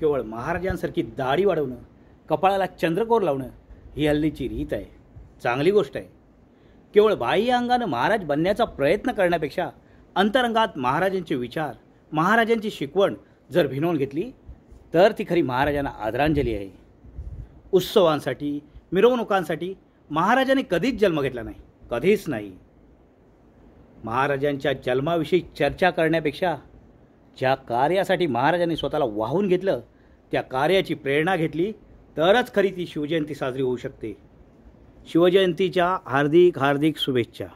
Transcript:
केवळ महाराजांसारखी दाढी वाढवणं कपाळाला चंद्रकोर लावणं ही हल्लीची रीत आहे चांगली गोष्ट आहे केवळ बाह्य अंगानं महाराज बनण्याचा प्रयत्न करण्यापेक्षा अंतरंगात महाराजांचे विचार महाराजांची शिकवण जर भिनवून घेतली तर ती खरी महाराजांना आदरांजली आहे उत्सवांसाठी मिरवणुकांसाठी महाराजांनी कधीच जन्म घेतला नाही कधीच नाही महाराजांच्या जन्माविषयी चर्चा करण्यापेक्षा ज्या कार्यासाठी महाराजांनी स्वतःला वाहून घेतलं त्या कार्याची प्रेरणा घेतली तरच खरी ती शिवजयंती साजरी होऊ शकते शिवजयंतीच्या हार्दिक हार्दिक शुभेच्छा